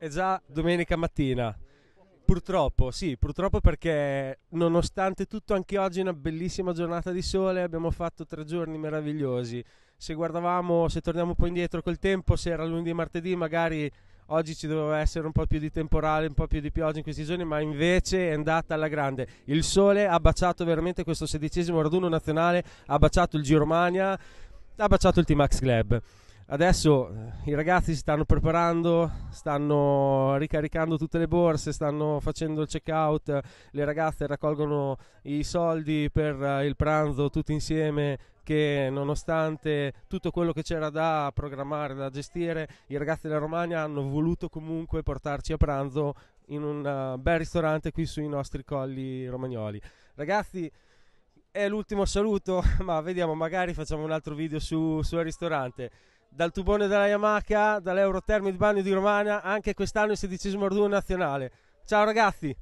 È già domenica mattina. Purtroppo, sì, purtroppo perché nonostante tutto anche oggi è una bellissima giornata di sole, abbiamo fatto tre giorni meravigliosi. Se guardavamo, se torniamo un po' indietro col tempo, se era lunedì e martedì magari oggi ci doveva essere un po' più di temporale, un po' più di pioggia in questi giorni, ma invece è andata alla grande. Il sole ha baciato veramente questo sedicesimo raduno nazionale, ha baciato il Giromagna, ha baciato il T-Max Club. Adesso eh, i ragazzi si stanno preparando, stanno ricaricando tutte le borse, stanno facendo il checkout, le ragazze raccolgono i soldi per eh, il pranzo tutti insieme che nonostante tutto quello che c'era da programmare, da gestire, i ragazzi della Romagna hanno voluto comunque portarci a pranzo in un eh, bel ristorante qui sui nostri colli romagnoli. Ragazzi, è l'ultimo saluto, ma vediamo, magari facciamo un altro video su, sul ristorante dal tubone della Yamaha, dall'Eurotermo di Bagno di Romagna, anche quest'anno il sedicesimo R2 nazionale. Ciao ragazzi!